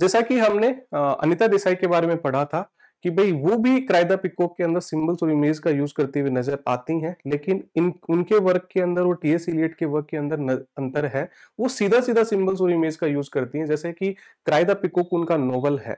जैसा कि हमने अनिता देसाई के बारे में पढ़ा था कि भाई वो भी क्रायदा पिकॉक के अंदर सिंबल्स और इमेज का यूज करते हुए नजर आती हैं लेकिन इन उनके वर्क के अंदर और टीएस इलियट के वर्क के अंदर न, अंतर है वो सीधा सीधा सिंबल्स और इमेज का यूज करती हैं जैसे कि क्रायदा पिकॉक उनका नोवल है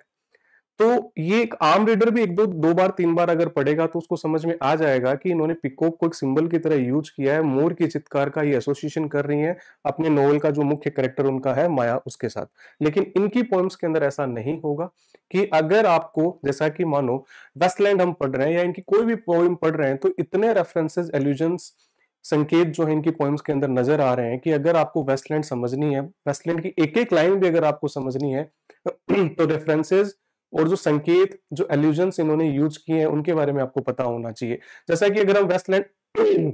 तो ये एक आम रीडर भी एक दो दो बार तीन बार अगर पढ़ेगा तो उसको समझ में आ जाएगा कि इन्होंने पिकॉक को एक सिंबल की तरह यूज किया है मोर की चित्कार का ये एसोसिएशन कर रही है अपने नोवेल का जो मुख्य करेक्टर उनका है माया उसके साथ लेकिन इनकी पोइम्स के अंदर ऐसा नहीं होगा कि अगर आपको जैसा कि मानो वेस्टलैंड हम पढ़ रहे हैं या इनकी कोई भी पोइम पढ़ रहे हैं तो इतने रेफरेंसेज एल्यूजन्स संकेत जो है इनकी पोइम्स के अंदर नजर आ रहे हैं कि अगर आपको वेस्टलैंड समझनी है वेस्टलैंड की एक एक लाइन भी अगर आपको समझनी है तो रेफरेंसेज और जो संकेत जो एल्यूजन इन्होंने यूज किए हैं उनके बारे में आपको पता होना चाहिए जैसा कि अगर हम वेस्टलैंड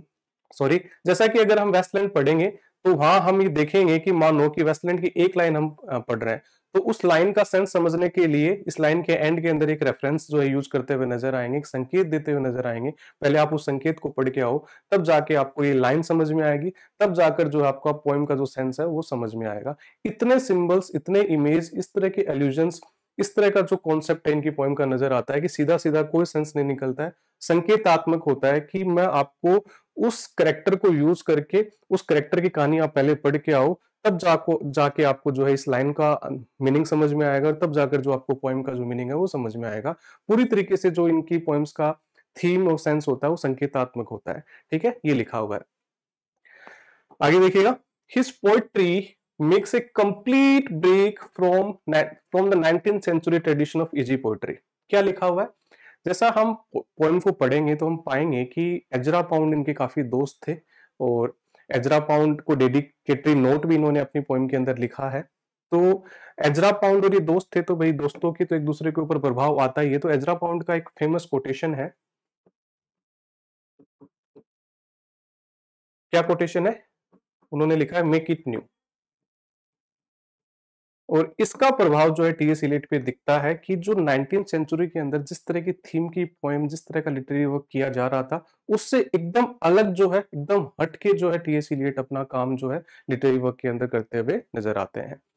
सॉरी जैसा कि अगर हम वेस्टलैंड पढ़ेंगे तो वहां हम ये देखेंगे कि लो कि वेस्टलैंड की एक लाइन हम पढ़ रहे हैं तो उस लाइन का सेंस समझने के लिए इस लाइन के एंड के अंदर एक रेफरेंस जो है यूज करते हुए नजर आएंगे एक संकेत देते हुए नजर आएंगे पहले आप उस संकेत को पढ़ के आओ तब जाके आपको ये लाइन समझ में आएगी तब जाकर जो आप पोएम का जो सेंस है वो समझ में आएगा इतने सिंबल्स इतने इमेज इस तरह के एल्यूजन्स इस तरह का जो कॉन्सेप्ट है इनकी पोइम का नजर आता है कि सीधा सीधा कोई सेंस नहीं निकलता है संकेतात्मक होता है कि मैं आपको उस करेक्टर को यूज करके उस करेक्टर की कहानी आप पहले पढ़ के आओ तब जाको जाके आपको जो है इस लाइन का मीनिंग समझ में आएगा और तब जाकर जो आपको पोइम का जो मीनिंग है वो समझ में आएगा पूरी तरीके से जो इनकी पोइम्स का थीम और सेंस होता है वो संकेतात्मक होता है ठीक है ये लिखा हुआ है आगे देखिएगा his poetry makes a complete break from from the 19th century tradition of easy poetry क्या लिखा हुआ है जैसा हम पोएम को पढ़ेंगे तो हम पाएंगे कि एजरा पाउंड इनके काफी दोस्त थे और एजरा पाउंड को डेडिकेटरी नोट भी इन्होंने अपनी पोएम के अंदर लिखा है तो एजरा पाउंड और ये दोस्त थे तो भाई दोस्तों की तो एक दूसरे के ऊपर प्रभाव आता ही है तो एजरा पाउंड का एक फेमस कोटेशन है क्या कोटेशन है उन्होंने लिखा है मेक इट न्यू और इसका प्रभाव जो है टी एस इलेट पे दिखता है कि जो नाइनटीन सेंचुरी के अंदर जिस तरह की थीम की पोएम जिस तरह का लिटरेरी वर्क किया जा रहा था उससे एकदम अलग जो है एकदम हटके जो है टी एस इलेट अपना काम जो है लिटरेरी वर्क के अंदर करते हुए नजर आते हैं